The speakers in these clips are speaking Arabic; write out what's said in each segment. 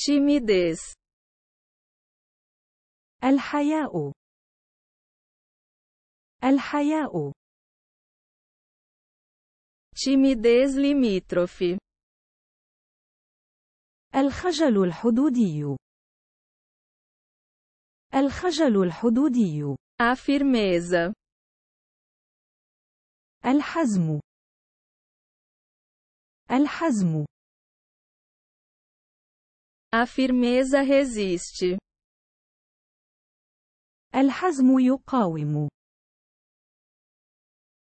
timidez الحياء الحياء timidez limítrofe الخجل الحدودي الخجل الحدودي a firmeza الحزم الحزم A firmeza resiste. الحزم يقاوم.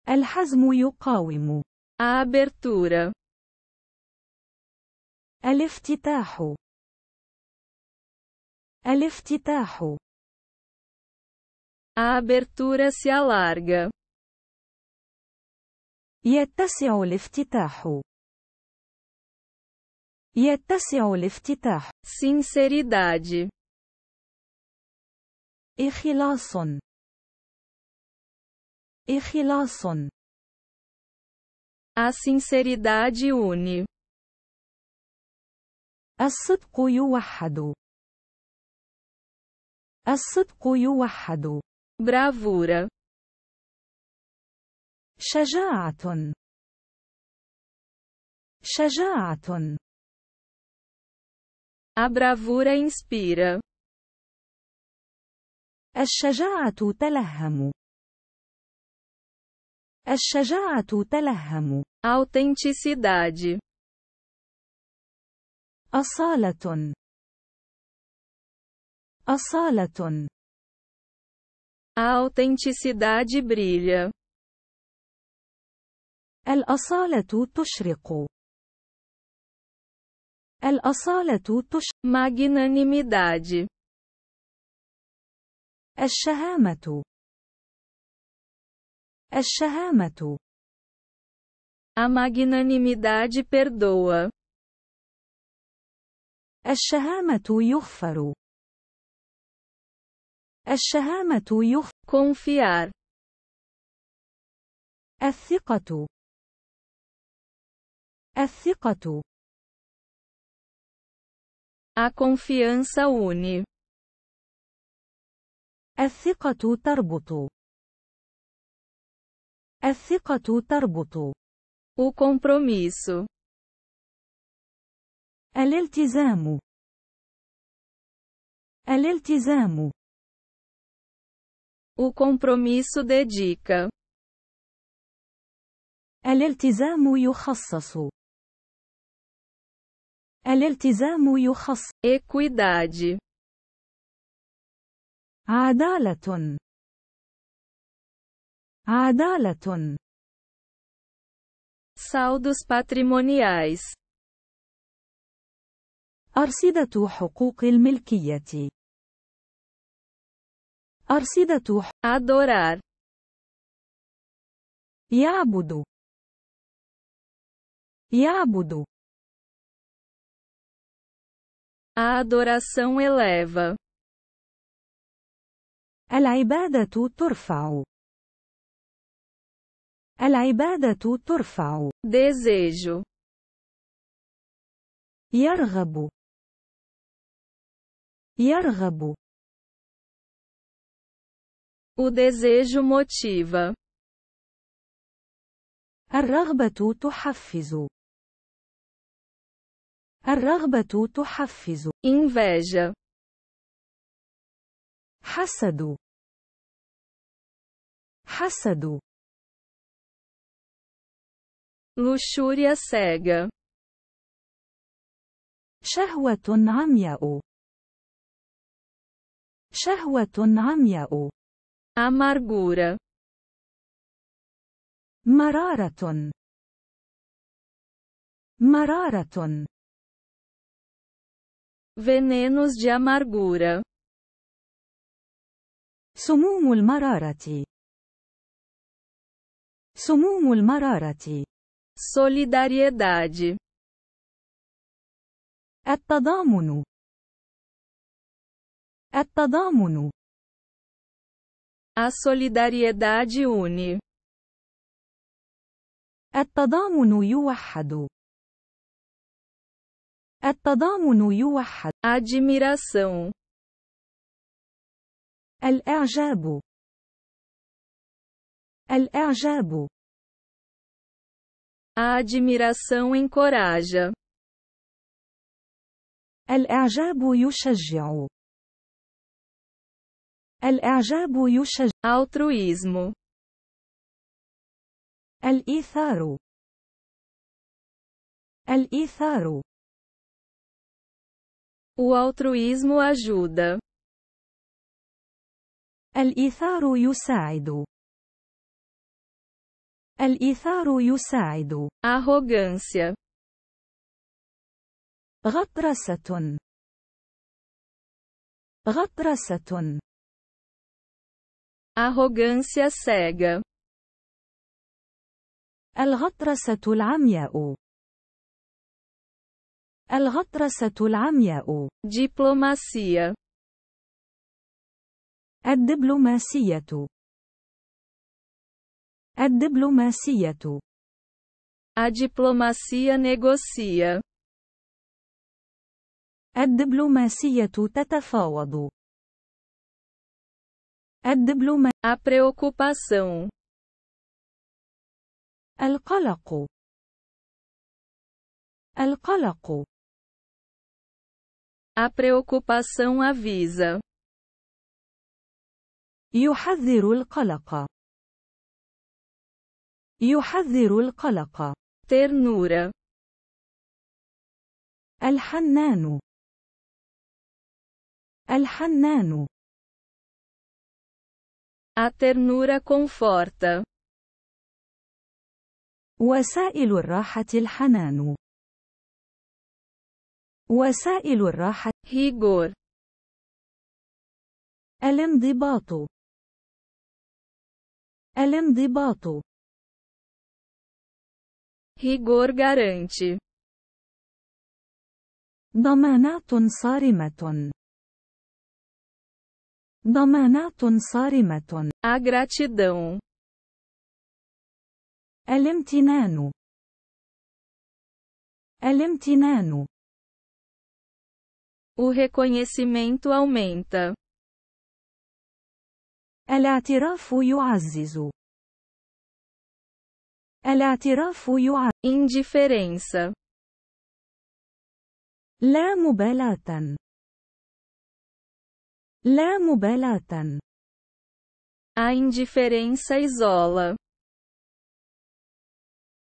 الحزم يقاوم. A abertura. الافتتاح. الافتتاح. A abertura se alarga. يتسع الافتتاح. يتسع الافتتاح. Sinceridade. إخلاص. إخلاص. A sinceridade une. الصدق يوحد. الصدق يوحد. Bravura. شجاعة. شجاعة. A bravura inspira. الشجاعة تلهم. الشجاعة تلهم. Autenticidade. أصالة. أصالة. A autenticidade brilha. الأصالة تشرق. الأصالة تش magnanimidade الشهامة الشهامة A magnanimidade perdoa. الشهامة يغفر. الشهامة يخ Confiar. الثقة. الثقة. A confiança une. A ciqatu tarbutu. A ciqatu tarbutu. O compromisso. Aliltizamo. Aliltizamo. O compromisso dedica. Aliltizamo yukhassasu. الالتزام يخص equidade عدالة عدالة saldos patrimoniais أرصدة حقوق الملكية أرصدة ح... adorar يعبد يعبد A adoração eleva. É a ibadatu turfau. É a ibadatu turfau. Desejo. Yarghabu. É Yarghabu. O desejo motiva. A raghbatu tuhaffizu. الرغبة تحفز. Inveja. حسد. حسد. Luxúria cega. شهوة عمياء. شهوة عمياء. Amargura. مرارة. مرارة. Venenos de amargura. Sumum ulmararati. Sumum ulmararati. Solidariedade. Attadamunu. Attadamunu. A solidariedade une. Attadamunu yuahadu. التضامن يوحد. Admiração. الإعجاب. الإعجاب. A admiração encoraja. الإعجاب يشجع. الإعجاب يشجع. Altruísmo. الإيثار. الإيثار. O altruísmo ajuda. الإيثار يساعد. الإيثار يساعد. Arrogância. غطرسة. غطرسة. Arrogância cega. الغطرسة العمياء. الغطرسة العمياء. دبلوماسية. الدبلوماسية. الدبلوماسية. الدبلوماسية نيغوسية الدبلوماسية تتفاوض. الدبلوما A preocupação. القلق. القلق. A preocupação avisa. يحذر القلق. يحذر القلق. Ternura. الحنان. الحنان. A ternura conforta. وسائل الراحة الحنان. وسائل الراحة هيجور الانضباط الانضباط rigor garante ضمانات صارمة ضمانات صارمة a gratidão الامتنان الامتنان O reconhecimento aumenta. الاعتراف يعزز. الاعتراف يعزز. Indiferença. لا مبالاة. لا مبالاة. A indiferença isola.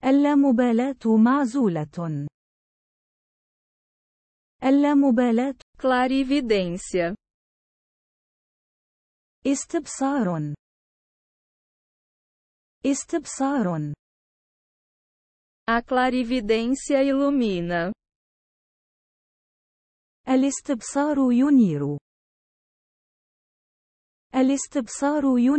اللامبالاة معزولة. اللامبالاة كلاريفيدنسيا استبصار استبصار A clarividência ilumina. الاستبصار ينير الاستبصار ينير